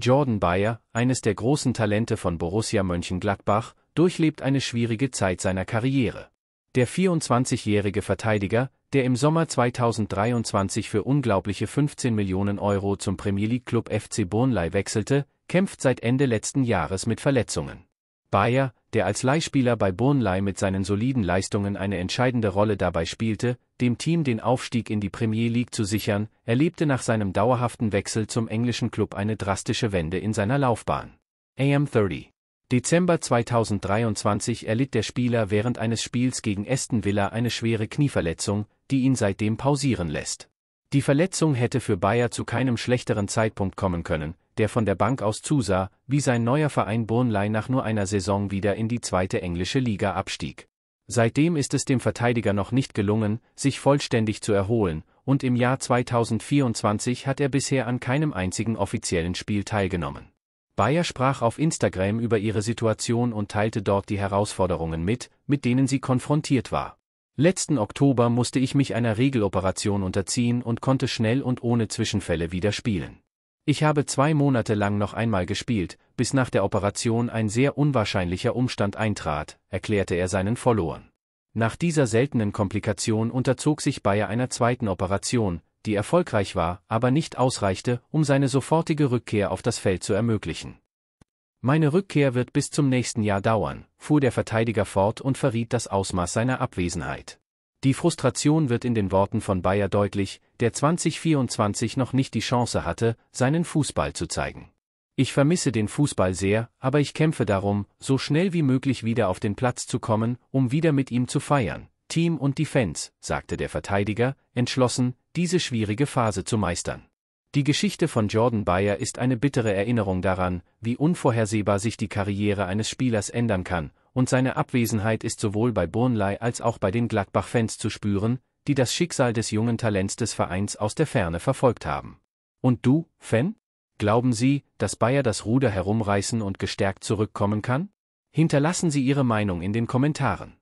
Jordan Bayer, eines der großen Talente von Borussia Mönchengladbach, durchlebt eine schwierige Zeit seiner Karriere. Der 24-jährige Verteidiger, der im Sommer 2023 für unglaubliche 15 Millionen Euro zum Premier League Club FC Burnley wechselte, kämpft seit Ende letzten Jahres mit Verletzungen. Bayer, der als Leihspieler bei Burnley mit seinen soliden Leistungen eine entscheidende Rolle dabei spielte, dem Team den Aufstieg in die Premier League zu sichern, erlebte nach seinem dauerhaften Wechsel zum englischen Club eine drastische Wende in seiner Laufbahn. AM30 Dezember 2023 erlitt der Spieler während eines Spiels gegen Aston Villa eine schwere Knieverletzung, die ihn seitdem pausieren lässt. Die Verletzung hätte für Bayer zu keinem schlechteren Zeitpunkt kommen können, der von der Bank aus zusah, wie sein neuer Verein Burnley nach nur einer Saison wieder in die zweite englische Liga abstieg. Seitdem ist es dem Verteidiger noch nicht gelungen, sich vollständig zu erholen, und im Jahr 2024 hat er bisher an keinem einzigen offiziellen Spiel teilgenommen. Bayer sprach auf Instagram über ihre Situation und teilte dort die Herausforderungen mit, mit denen sie konfrontiert war. Letzten Oktober musste ich mich einer Regeloperation unterziehen und konnte schnell und ohne Zwischenfälle wieder spielen. Ich habe zwei Monate lang noch einmal gespielt, bis nach der Operation ein sehr unwahrscheinlicher Umstand eintrat, erklärte er seinen Followern. Nach dieser seltenen Komplikation unterzog sich Bayer einer zweiten Operation, die erfolgreich war, aber nicht ausreichte, um seine sofortige Rückkehr auf das Feld zu ermöglichen. Meine Rückkehr wird bis zum nächsten Jahr dauern, fuhr der Verteidiger fort und verriet das Ausmaß seiner Abwesenheit. Die Frustration wird in den Worten von Bayer deutlich, der 2024 noch nicht die Chance hatte, seinen Fußball zu zeigen. Ich vermisse den Fußball sehr, aber ich kämpfe darum, so schnell wie möglich wieder auf den Platz zu kommen, um wieder mit ihm zu feiern. Team und die Fans, sagte der Verteidiger, entschlossen, diese schwierige Phase zu meistern. Die Geschichte von Jordan Bayer ist eine bittere Erinnerung daran, wie unvorhersehbar sich die Karriere eines Spielers ändern kann, und seine Abwesenheit ist sowohl bei Burnley als auch bei den Gladbach-Fans zu spüren, die das Schicksal des jungen Talents des Vereins aus der Ferne verfolgt haben. Und du, Fan? Glauben Sie, dass Bayer das Ruder herumreißen und gestärkt zurückkommen kann? Hinterlassen Sie Ihre Meinung in den Kommentaren.